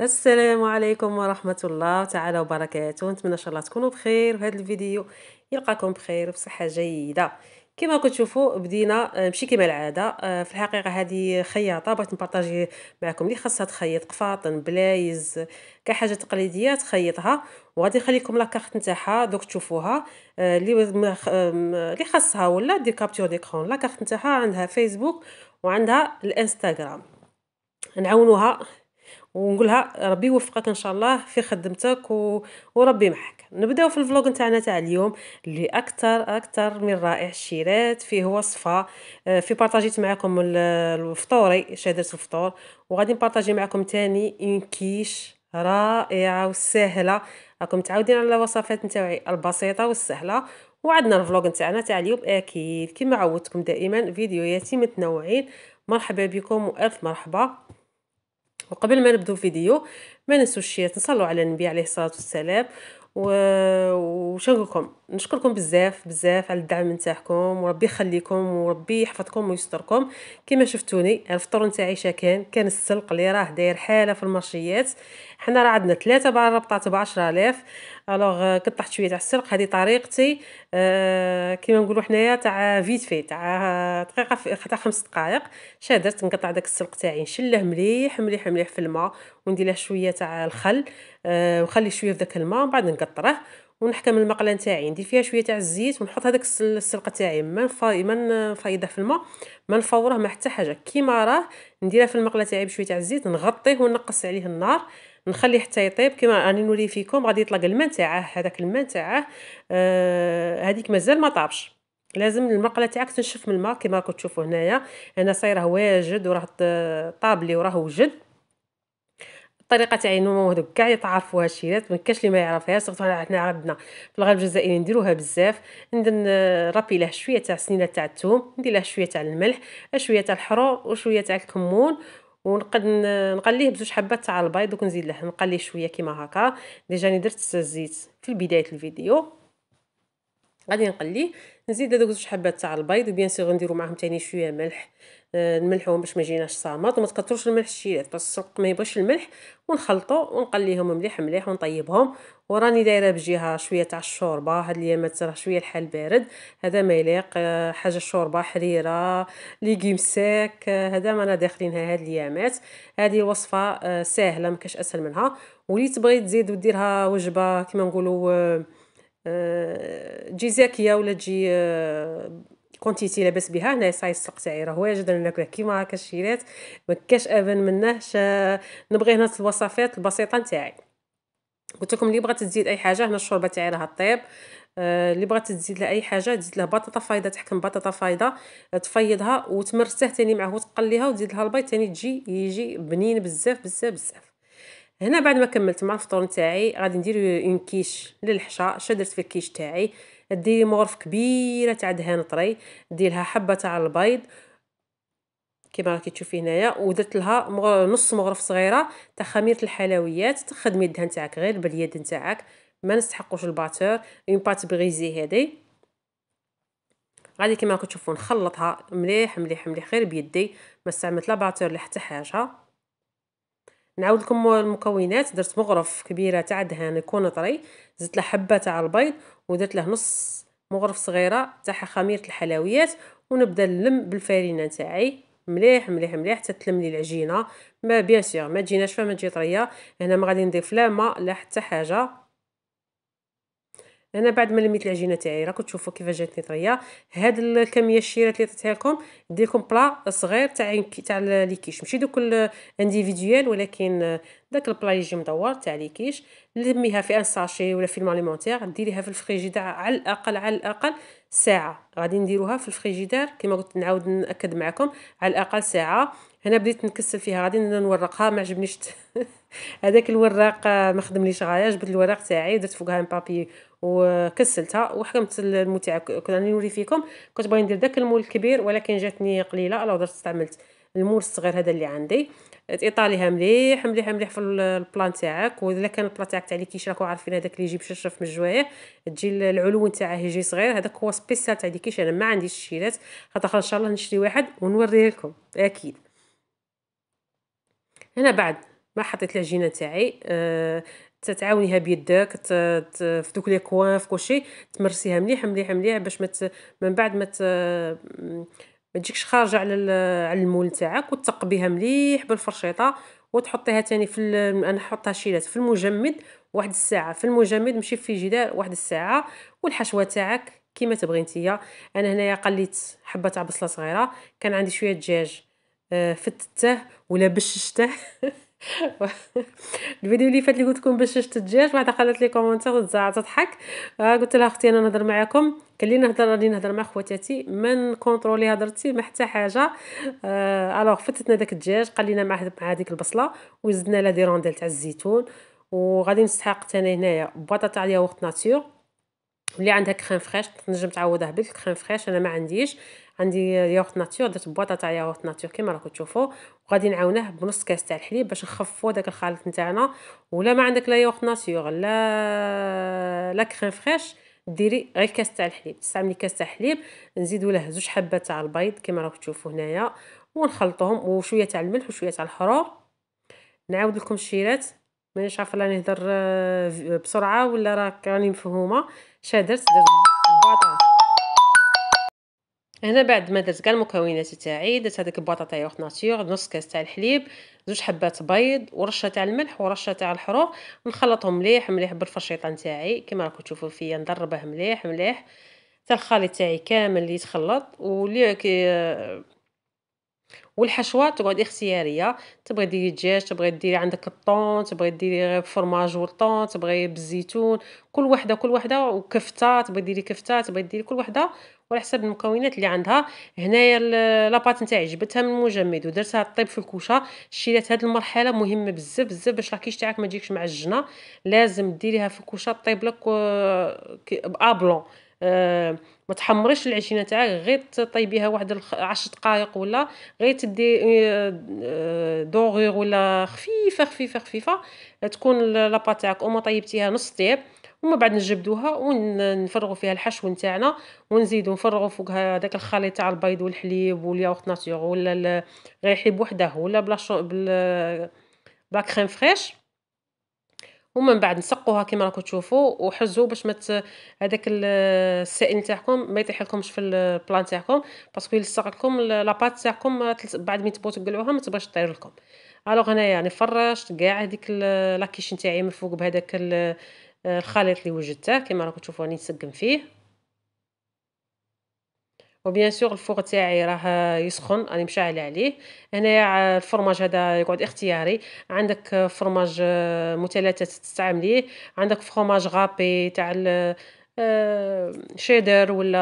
السلام عليكم ورحمة الله تعالى وبركاته نتمنى ان شاء الله تكونوا بخير وهذا الفيديو يلقاكم بخير وبصحة جيدة كما كتشوفوا بدينا آه، مشي كما العاده آه، في الحقيقه هذه خياطه بغيت نبارطاجي معكم اللي خاصها تخيط قفاطن بلايز كحاجه تقليديه تخيطها وغادي نخليكم لاكارت نتاعها دوك تشوفوها آه، اللي اللي خاصها ولا دي كابتور ديكرون لاكارت نتاعها عندها فيسبوك وعندها الانستغرام نعاونوها ونقولها ربي يوفقك ان شاء الله في خدمتك و... وربي معك نبداو في الفلوغ نتاعنا تاع اليوم اللي اكثر اكثر من رائع الشيرات فيه وصفه آه، في بارطاجيت معكم الفطوري شهادة الفطور وغادي نبارطاجي معكم تاني اون كيش رائعه وسهله راكم متعودين على الوصفات نتاعي البسيطه والسهله وعدنا الفلوغ نتاعنا تاع اليوم اكيد كما عودتكم دائما يتيم متنوعين مرحبا بكم والف مرحبا وقبل ما نبدو الفيديو ما ننسوش نصلوا على النبي عليه الصلاه والسلام وشنقولكم نشكركم بزاف بزاف على الدعم نتاعكم وربي يخليكم وربي يحفظكم ويستركم كما شفتوني الفطور نتاعي شاكان كان السلق اللي راه داير حاله في المرشيات حنا راه عندنا ثلاثه بعد ربطات ب 10000 الوغ قطعت شويه تاع السلق هذه طريقتي آه euh, كما نقولوا حنايا تاع فيت في تاع دقيقه تاع خمس دقائق شادرت نقطع داك السلق تاعي نشله مليح مليح مليح في الماء وندير له شويه تاع الخل آه وخلي شويه في داك الماء من بعد نقطره ونحكم المقله نتاعي ندير فيها شويه تاع الزيت ونحط هذاك السلقه تاعي ما ما نفيضه في الماء ما نفوره ما حتى حاجه كيما راه نديرها في المقله تاعي بشويه تاع الزيت نغطيه ونقص عليه النار نخليه حتى يطيب كيما راني نوري فيكم غادي يطلق الماء تاعه هذاك الماء تاعه آه هذيك مازال ما طابش لازم المقله تاعك تنشف من الماء كما راكم تشوفوا هنايا انا صايره واجد وراه طابلي وراه وجد طريقه عينهم هذوك كاع يتعرفوا هاد الشيلات ما كاش اللي ما يعرفهاش سورتو حنا عندنا في الغرب الجزائري نديروها بزاف نربي له شويه تاع السنينه تاع الثوم ندير له شويه تاع الملح شويه تاع الحرور وشويه تاع الكمون ونقد نقليه بزوج حبات تاع البيض نزيد له نقليه شويه كيما هكا ديجا درت الزيت في بدايه الفيديو غادي نقليه نزيد هذوك زوج حبات تاع البيض وبيان سيغ نديرو معاهم تاني شويه ملح آه، نملحوهم باش ما يجيناش صامط وما تكثروش الملح الشيلات باش السلق ما يبغيش الملح ونخلطو ونقليهم مليح مليح ونطيبهم وراني دايره بجهه شويه تاع الشوربه هاد اليامات راه شويه الحال بارد هذا ما يليق آه، حاجه الشوربه حريره ليغيم ساك آه، هذا ما انا داخلينها هاد اليامات هذه الوصفه سهله ما كاش اسهل منها ولي تبغي تزيد وديرها وجبه كما نقولوا تجي زاكيه ولا تجي كونتيتي لاباس بها هنا السوق تاعي راه واجد انا ناكله كيما هكا الشيرات ما كاش ابان منه نبغي هنا الوصفات البسيطه تاعي قلت لكم اللي بغات تزيد اي حاجه هنا الشوربه تاعي راها طيب آه، اللي بغات تزيد لها اي حاجه تزيد لها بطاطا فايضه تحكم بطاطا فايضه آه، تفيضها وتمرسه ثاني معه وتقليها وتزيد لها البيض ثاني تجي يجي بنين بزاف بزاف بزاف هنا بعد ما كملت مع الفطور تاعي غادي ندير اون كيش للحشاء شدرت في الكيش تاعي ديري مغرف كبيره تاع دهان طري ديرلها حبه تاع البيض كما راكي تشوفي هنايا ودرت لها مغرف نص مغرف صغيره تاع خميره الحلويات تخدمي الدهان تاعك غير باليد نتاعك ما نستحقوش الباتور اون بات بريزي هذه غادي كما راكم تشوفون نخلطها مليح مليح مليح غير بيدي ما استعملت لا باتور لا حتى حاجه نعاود لكم المكونات درت مغرف كبيره تاع دهان يكون طري زدت له حبه تاع البيض ودرت له نص مغرف صغيره تاع خميره الحلويات ونبدا نلم بالفرينه تاعي مليح مليح مليح حتى تلم لي العجينه ما بيان سيغ ما تجيناش فما تجي طريه هنا ما غادي نضيف لا ما لا حتى حاجه انا بعد ما لميت العجينه تاعي راكم تشوفوا كيف جاتني طريه هاد الكميه الشيرات اللي عطيتها لكم دير لكم بلا صغير تاع تاع ليكيش ماشي دوك انديفيديوال ولكن داك البلا يجي مدور تاع ليكيش لميها في ان ساشي ولا في الماليمونتير ديريها في الفريجيدار على الاقل على الاقل ساعه غادي نديروها في الفريجيدار كما قلت نعاود ناكد معكم على الاقل ساعه هنا بديت نكسل فيها غادي نورقها ما عجبنيش هذاك الوراق آه، ما خدمليش غايه جبت الوراق تاعي درت فوقها ان بابي وكسلتها وحكمت المتعه كنت راني نوري فيكم كنت باغي ندير داك المول الكبير ولكن جاتني قليله الا درت استعملت المول الصغير هذا اللي عندي ايطاليها مليح مليح مليح في البلان تاعك واذا كان البلان تاعك تاع لي كيش راكو عارفين هذاك اللي يجيب شرشف من الجوايع تجي العلو تاعه يجي صغير هذاك هو سبيسيال تاع لي كيش انا ما عنديش الشيلات خاطر ان شاء الله نشري واحد ونوريه لكم اكيد هنا بعد ما حطيت العجينه تاعي أه تعاونيها بيدك في دوك لي كوان في كلشي تمرسيها مليح مليح مليح باش مت من بعد ما ما تجيكش خارجه على على المول تاعك وتقبيها مليح بالفرشيطه وتحطيها تاني في انا حطها شيلات في المجمد واحد الساعه في المجمد ماشي في جدار واحد الساعه والحشوه تاعك كيما تبغي نتيا انا هنايا قليت حبه تاع بصله صغيره كان عندي شويه دجاج آه، فتته ولا بششته الفيديو اللي فات اللي قلت لكم بششت الدجاج واحده قالت لي كومونتير تضحك آه، قلت لها اختي انا نهضر معاكم كان لي نهضر راني نهضر مع خواتاتي ما نكونترولي هضرتي ما حتى حاجه آه الوغ فتتنا داك الدجاج قلينا مع مع هذيك البصله وزدنا لها دي رونديل تاع الزيتون وغادي نستحق ثاني هنايا بطاطا عليها وقت ناتور اللي عندها كريم فريش تنجم تعوضها بالكريم فريش انا ما عنديش عندي ياغورت ناتور درت بواطه تاع ياغورت ناتور كما راكم تشوفوا وغادي نعاونه بنص كاس تاع الحليب باش نخففوا داك الخليط نتاعنا ولا ما عندك لا ياغورت ناتور لا لا كريم فريش ديري غير كاس تاع الحليب تستعملي كاس تاع الحليب نزيدوا له زوج حبات تاع البيض كما راكم تشوفوا هنايا ونخلطوهم وشويه تاع الملح وشويه تاع الحرور نعاود لكم الشيرات مانيش عارفه راني نهضر آه، بسرعه ولا راك راني مفهومه شادرت درت البطاطا هنا بعد ما درت كاع المكونات تاعي درت هذيك البطاطا يا اخت ناتور نص كاس تاع الحليب زوج حبات بيض ورشه تاع الملح ورشه تاع الحروق نخلطهم مليح مليح بالفرشيطان تاعي كما راكم تشوفوا فيا ندربه مليح مليح حتى الخليط تاعي كامل يتخلط واللي والحشوة دي اختيارية تبغي ديري دجاج تبغي ديري عندك الطون تبغي ديري فرماج والطون تبغي بالزيتون كل وحدة كل وحدة وكفتة تبغي ديري كفتة تبغي ديري كل وحدة على حسب المكونات اللي عندها هنايا لاباط نتاعي جبتها من المجمد ودرتها طيب في الكوشه شريت هذه المرحله مهمه بزاف بزاف باش لاكيش تاعك ما تجيكش معجنه لازم ديريها في الكوشه طيب لك بابلون آه، ما تحمريش العجينه تاعك غير تطيبيها واحد 10 دقائق ولا غير تدي آه، آه، دوغور ولا خفيفه خفيفه خفيفه تكون لابا تاعك وما طيبتيها نص طيب ومن بعد نجبدوها ونفرغوا فيها الحشو نتاعنا ونزيدو نفرغوا فوقها داك الخليط تاع البيض والحليب والياغورت ناتور ولا غير حليب وحده ولا بلا بلا كريم فريش ومن بعد نسقوها كما راكم تشوفوا وحزوا باش ما هذاك السائل تاعكم ما يطيح لكمش في البلان تاعكم باسكو يلصق لكم لاباط تاعكم بعد ما تبغوا تقلعوها ما تبغاش تطير لكم الوغ هنايا يعني فرشت كاع هذيك لاكيشن نتاعي من فوق بهذاك الخليط اللي وجدته كما راكم تشوفوا راني نسقم فيه وبيان سور الفوغ تاعي راه يسخن راني مشعل عليه هنايا الفرماج هذا يقعد اختياري عندك فرماج آه، متلاته تستعمليه عندك فرماج غابي تاع آه، شيدر ولا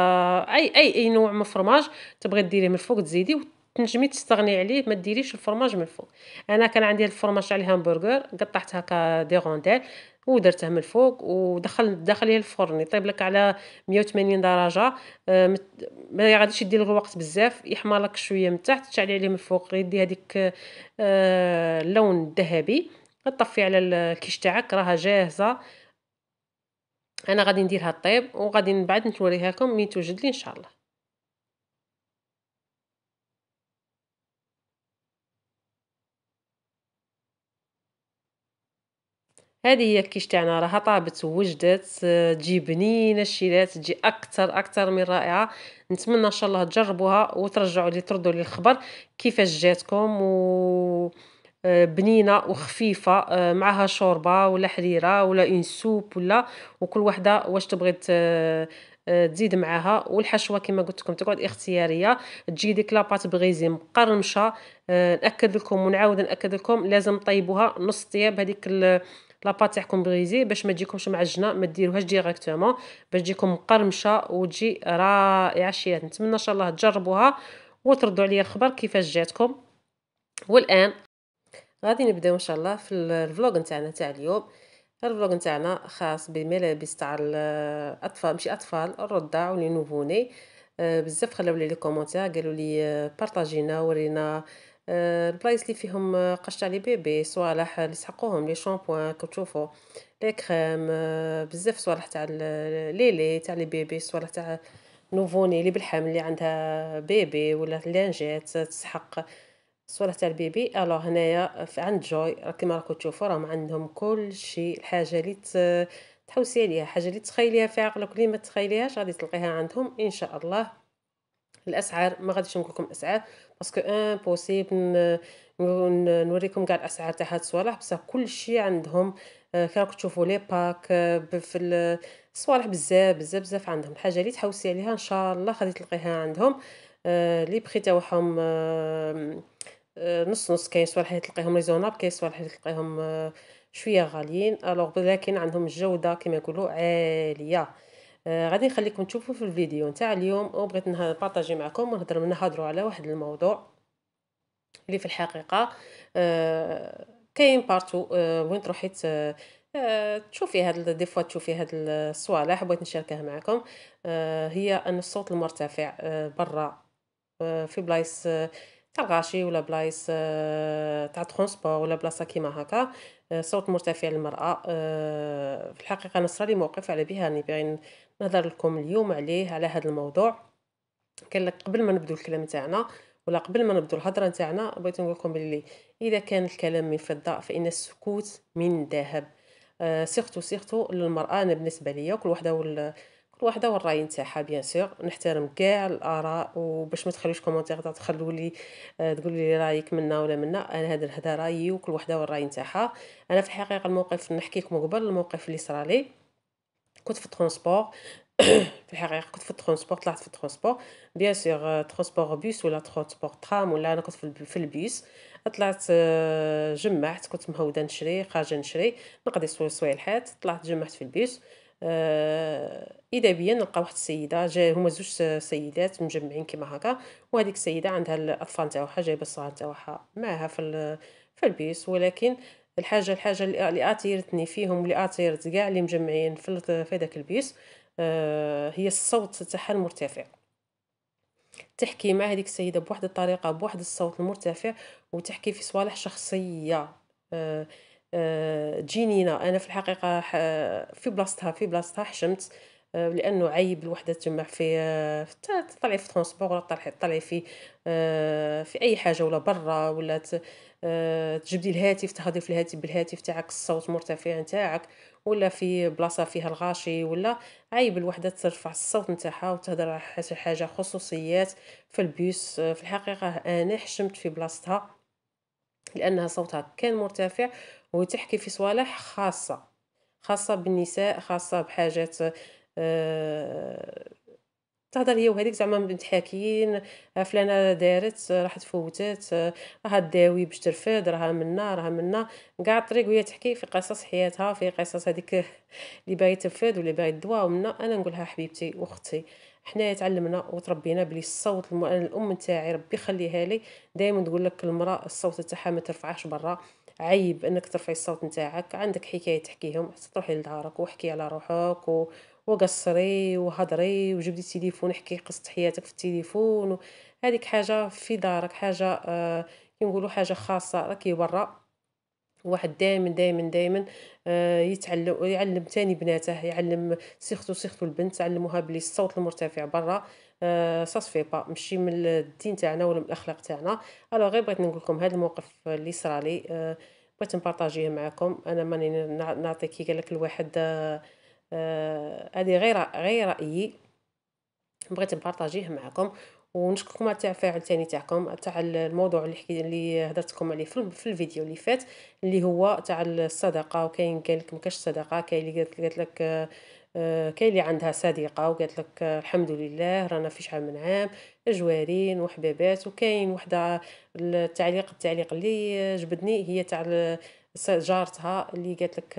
اي اي اي نوع من الفرماج تبغي ديريه من الفوق تزيدي تنجمي تستغني عليه ما ديريش الفرماج من الفوق انا كان عندي الفرماج تاع الهامبرغر قطعت هكا دي رونديل ودرته من الفوق ودخل داخليه الفرن يطيب لك على 180 درجه آه، ما غاديش لك الوقت بزاف يحمر لك شويه من تحت تشعلي عليه من الفوق يدي هذيك آه، اللون الذهبي غطفي على الكيش تاعك راها جاهزه انا غادي نديرها طيب وغادي من بعد نتوريها لكم مين توجد لي ان شاء الله هذه هي الكيش تاعنا راها طابت ووجدت آه، تجي بنينه الشيلات تجي اكثر اكثر من رائعه نتمنى ان شاء الله تجربوها وترجعوا لي تردوا لي الخبر كيفاش جاتكم و آه، بنينه وخفيفه آه، معها شوربه ولا حريره ولا اون سوب ولا وكل وحده واش تبغي تزيد معاها والحشوه كما قلت لكم تقعد اختياريه تجي ديك لاباط بغيزي مقرمشه ناكد لكم ونعاود ناكد لكم لازم طيبوها نص طياب هذيك لاباط تاعكم بغيزي باش ما تجيكمش معجنه ما ديروهاش ديريكتومون باش تجيكم مقرمشه وتجي رائعه الشيات نتمنى ان شاء الله تجربوها وتردوا عليا الخبر كيفاش جاتكم والان غادي نبداو ان شاء الله في الفلوغ نتاعنا تاع اليوم الفلوغ نتاعنا خاص بملابس تاع الاطفال ماشي اطفال الرضع ولي نوفوني آه، بزاف خلاو لي لي كومونتير قالوا لي بارطاجينا آه، ورينا آه، البلايص اللي فيهم آه، قشطه لي بيبي صوالح نسحقوهم لي شامبوان كتشوفوا لي كريم آه، بزاف صوالح تاع ليلي تاع لي بيبي صوالح تاع نوفوني اللي بالحمل اللي عندها بيبي ولا لانجيت تسحق صوالح تاع البيبي الو هنايا عند جوي كيما راكو تشوفوا راهم عندهم كل شيء الحاجه اللي تحوسي عليها حاجه اللي تخيليها في عقلك اللي ما تخيليهاش غادي تلقيها عندهم ان شاء الله الاسعار ما غاديش نقول لكم الاسعار باسكو امبوسيبل نوريكم كاع الاسعار تاع هاد الصوالح بصح كلشي عندهم آه، كي راكم تشوفوا لي باك آه، في الصوالح بزاف بزاف بزاف عندهم الحاجه اللي تحوسي عليها ان شاء الله غادي تلقيها عندهم آه، لي بري تاعهم نص نص كاين صوالح تلقيهم ريزونابل كاين صوالح تلقيهم شويه غاليين الوغ لكن عندهم الجوده كما يقولوا عاليه آه، غادي نخليكم تشوفوا في الفيديو نتاع اليوم وبغيت نبارطاجي معكم ونهضر نهضروا على واحد الموضوع اللي في الحقيقه آه، كاين بارتو وين تروحي تشوفي هاد دي فوا تشوفي هاد الصوالح بغيت نشاركها معكم آه، هي ان الصوت المرتفع برا في بلايص تاع الغاشي ولا بلايص تاع ترونسبور ولا بلاصه كيما هكا صوت مرتفع للمراه في الحقيقه نصرالي موقف على بها يعني باغي نهضرلكم اليوم عليه على هذا الموضوع كان قبل ما نبدو الكلام تاعنا ولا قبل ما نبدو الهضره تاعنا بغيت نقول لكم بلي اذا كان الكلام من فضه فان السكوت من ذهب آه سيختو سيختو للمراه انا بالنسبه ليا كل وحده وال كل وحده والراي نتاعها بيان سيغ نحترم كاع الاراء وباش ما تخليوش كومونتير تخلوا لي آه لي رايك منا ولا منا انا هذا الهدا رايي وكل وحده والراي نتاعها انا في الحقيقه الموقف نحكي لكم قبل الموقف اللي صرالي كنت في الترونسبور في الحقيقه كنت في الترونسبور طلعت في الترونسبور بيان سيغ ترونسبور بيس ولا ترونسبور ترام ولا انا كنت في البيس طلعت euh، جمعت كنت مهوده نشري خارجه نشري نقضي سوي الحيط طلعت جمعت في البيس آه، اذا بيا نلقى واحد السيده جا هما زوج سيدات مجمعين كيما هكا وهذيك السيده عندها الاطفال تاعها جايبه الصغار تاعها معها في في البيس ولكن الحاجه الحاجه اللي اثرتني فيهم اللي اثرت كاع اللي مجمعين في في هذاك البيس آه، هي الصوت تاعها المرتفع تحكي مع هذيك السيده بواحد الطريقه بواحد الصوت المرتفع وتحكي في صوالح شخصيه تجينينا آه، آه، انا في الحقيقه في بلاصتها في بلاصتها حشمت آه، لانه عيب الوحده تجمع في تطلعي آه، في ترونسبور ولا تطلعي طلعي في آه، في اي حاجه ولا برا ولا تجبدي الهاتف تهضري في الهاتف بالهاتف تاعك الصوت مرتفع نتاعك ولا في بلاصه فيها الغاشي ولا عيب الوحده ترفع الصوت نتاعها وتهضر على حاجه خصوصيات في البيوس في الحقيقه انا حشمت في بلاصتها لانها صوتها كان مرتفع وتحكي في صوالح خاصه خاصه بالنساء خاصه بحاجات آه، تهضر هي وهذيك زعما متحاكيين آه، فلانه دارت آه، راح تفوتات راها داوي باش ترفد راها منا راها منا كاع الطريق وهي تحكي في قصص حياتها في قصص هذيك اللي باغي ترفد واللي باغي الدواء ومنا انا نقولها حبيبتي واختي حنايا تعلمنا وتربينا بلي الصوت الم... الام تاعي ربي يخليها لي دائما تقول لك المراه الصوت تاعها ما ترفعهش برا عيب انك ترفعي الصوت نتاعك عندك حكايه تحكيهم تروحي لدارك وحكي على روحك و... وقصري وهضري وجبدي التليفون احكي قصه حياتك في التليفون هذيك حاجه في دارك حاجه آه كنقولوا حاجه خاصه راكي برا واحد دائما دائما دائما آه، يتعلم يعلم تاني بناته يعلم سيختو سيختو البنت تعلموها بلي الصوت المرتفع برا صافي با ماشي من الدين تاعنا ولا من الاخلاق تاعنا انا غير بغيت نقول لكم هذا الموقف اللي صرالي لي آه، بغيت نبارطاجيه معكم انا ماني نعطيك كي قال لك الواحد آه آه، هذه غير غير رايي بغيت نبارطاجيه معكم ونشكركم على التفاعل تاني تاعكم تاع الموضوع اللي حكي اللي هضرتكم عليه في الفيديو اللي فات اللي هو تاع الصدقه وكاين قال لك مكاش صدقه كاين اللي قالت لك آه، كاين اللي عندها صديقه وقالت لك آه، الحمد لله رانا في شحال من عام جوارين وحبابات وكاين وحده التعليق التعليق اللي جبدني هي تاع جارتها اللي قالت لك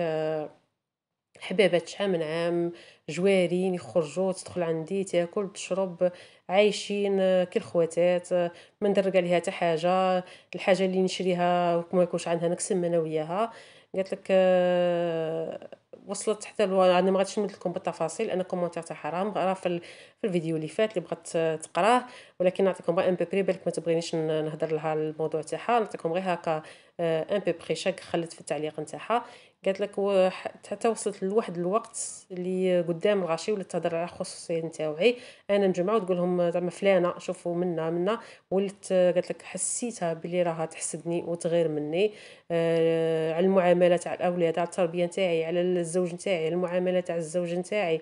حبابات شحال من عام جوارين يخرجوا تدخل عندي تاكل تشرب عايشين كالخواتات ما ندرك عليها حتى حاجه الحاجه اللي نشريها ما يكونش عندها نقسم انا وياها قالت لك آه، وصلت حتى الو... انا ما غاديش نمد لكم بالتفاصيل انا كومونتير تاع حرام راه في, في الفيديو اللي فات اللي بغات تقراه ولكن نعطيكم غير ان بري بالك ما تبغينيش نهضر لها الموضوع تاعها نعطيكم غير هكا ان آه، بري شاك خلت في التعليق نتاعها قالت لك حتى وصلت لواحد الوقت اللي قدام الغاشي ولا تهضر على الخصوصيه نتاوعي انا نجمع وتقول لهم زعما فلانه شوفوا منا منا ولت قالت لك حسيتها بلي راها تحسدني وتغير مني آه على المعامله تاع الاولاد على التربيه نتاعي على الزوج نتاعي المعامله تاع الزوج نتاعي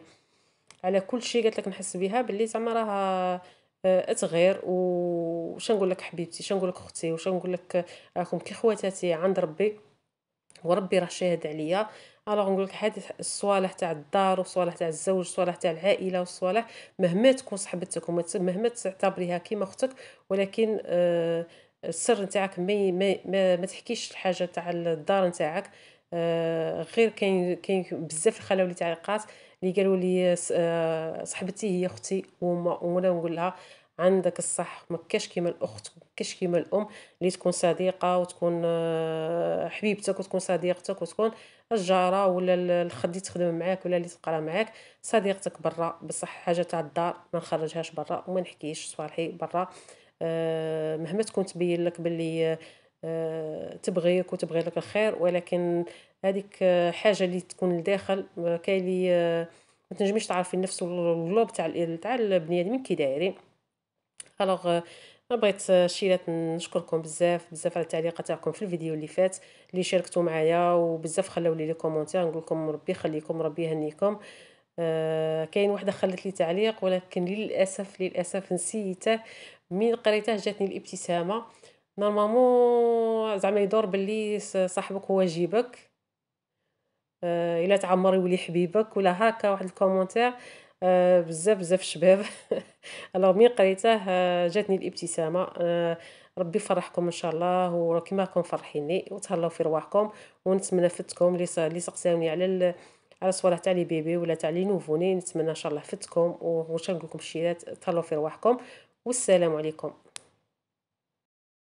على كل شيء قالت لك نحس بها بلي زعما راها اتغير آه، وش نقول لك حبيبتي شنقول نقول لك اختي وش نقول لك راكم كي خواتاتي عند ربي وربي راه شاهد عليا الوغ نقول لك حيت الصوالح تاع الدار والصوالح تاع الزوج والصوالح تاع العائله والصوالح مهما تكون صاحبتك ومهما تعتبريها كيما اختك ولكن آه السر نتاعك ما ما, ما, ما تحكيش الحاجه تاع الدار نتاعك آه غير كاين كاين بزاف خلاو لي تعليقات اللي قالوا لي آه، صاحبتي هي اختي وما وانا نقول لها عندك الصح ما كاش كيما الاخت ما كاش كيما الام اللي تكون صديقه وتكون آه، حبيبتك وتكون صديقتك وتكون الجاره ولا الخد اللي تخدم معاك ولا اللي تقرا معاك صديقتك برا بصح حاجه تاع الدار ما نخرجهاش برا وما نحكيش صوالحي برا آه، مهما تكون تبين لك باللي آه، تبغيك وتبغي لك الخير ولكن هذيك حاجه اللي تكون لداخل كاين اللي ما تنجميش تعرفي النفس واللوب تاع تاع البني ادمين كي دايرين Euh, الوغ بغيت الشيلات نشكركم بزاف بزاف على التعليقات تاعكم في الفيديو اللي فات اللي شاركتوا معايا وبزاف خلاو لي لي كومونتير نقول لكم ربي يخليكم ربي يهنيكم آه كاين وحده خلت لي تعليق ولكن للاسف للاسف نسيته من قريته جاتني الابتسامه نورمالمون زعما يدور باللي صاحبك هو جيبك آه الا تعمر يولي حبيبك ولا هكا واحد الكومونتير آه، بزاف بزاف شباب الوغ مي قريته آه، جاتني الابتسامه آه، ربي يفرحكم ان شاء الله وكما راكم فرحيني وتهلاو في رواحكم ونتمنى فتكم اللي سقساوني على على الصوره تاع لي بيبي ولا تاع لي نوفوني نتمنى ان شاء الله فتكم وش نقول لكم الشيرات تهلاو في رواحكم والسلام عليكم